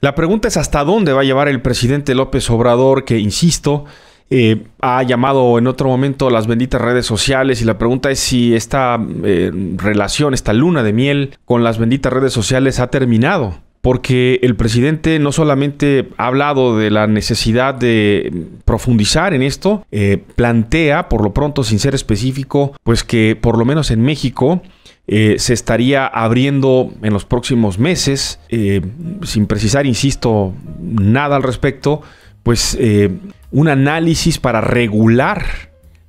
La pregunta es hasta dónde va a llevar el presidente López Obrador, que, insisto, eh, ha llamado en otro momento a las benditas redes sociales y la pregunta es si esta eh, relación, esta luna de miel con las benditas redes sociales ha terminado porque el presidente no solamente ha hablado de la necesidad de profundizar en esto, eh, plantea, por lo pronto sin ser específico, pues que por lo menos en México eh, se estaría abriendo en los próximos meses, eh, sin precisar, insisto, nada al respecto, pues un análisis para regular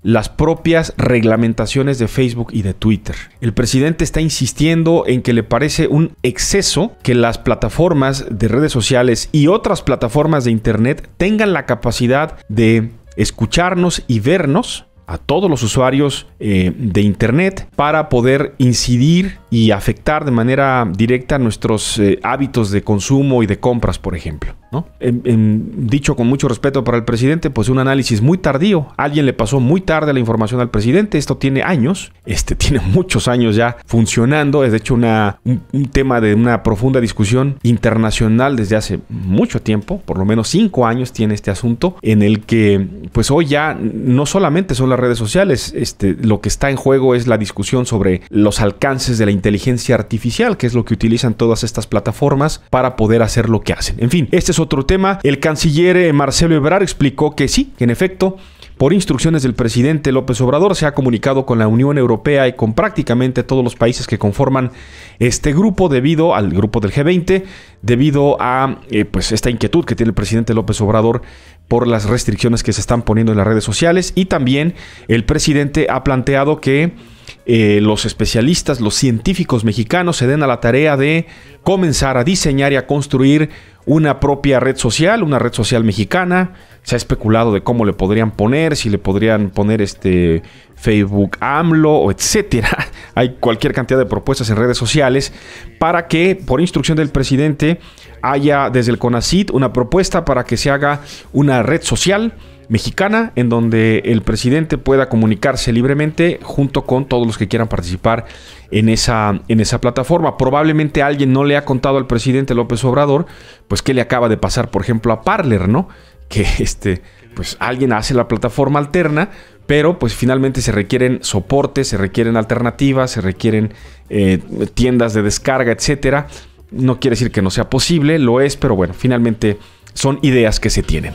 las propias reglamentaciones de Facebook y de Twitter. El presidente está insistiendo en que le parece un exceso que las plataformas de redes sociales y otras plataformas de Internet tengan la capacidad de escucharnos y vernos a todos los usuarios eh, de Internet para poder incidir y afectar de manera directa nuestros eh, hábitos de consumo y de compras, por ejemplo. dicho con mucho respeto para el presidente, pues un análisis muy tardío. Alguien le pasó muy tarde la información al presidente. Esto tiene años, este tiene muchos años ya funcionando. Es de hecho un, tema de una profunda discusión internacional desde hace mucho tiempo, por lo menos cinco años tiene este asunto, en el que pues hoy ya no solamente son las redes sociales, este, lo que está en juego es la discusión sobre los alcances de la inteligencia artificial, que es lo que utilizan todas estas plataformas para poder hacer lo que hacen. En fin, este es otro tema. El canciller eh, Marcelo Ebrard explicó que sí, que en efecto, por instrucciones del presidente López Obrador, se ha comunicado con la Unión Europea y con prácticamente todos los países que conforman este grupo debido al grupo del G20, debido a eh, pues esta inquietud que tiene el presidente López Obrador por las restricciones que se están poniendo en las redes sociales y también el presidente ha planteado que eh, los especialistas, los científicos mexicanos se den a la tarea de comenzar a diseñar y a construir una propia red social, una red social mexicana. Se ha especulado de cómo le podrían poner, si le podrían poner este Facebook AMLO o etcétera. Hay cualquier cantidad de propuestas en redes sociales para que, por instrucción del presidente, haya desde el CONACIT una propuesta para que se haga una red social mexicana en donde el presidente pueda comunicarse libremente junto con todos los que quieran participar en esa, en esa plataforma. Probablemente alguien no le ha contado al presidente López Obrador, pues qué le acaba de pasar, por ejemplo, a Parler, ¿no? Que este, pues alguien hace la plataforma alterna, pero pues finalmente se requieren soportes, se requieren alternativas, se requieren eh, tiendas de descarga, etcétera. No quiere decir que no sea posible, lo es, pero bueno, finalmente son ideas que se tienen.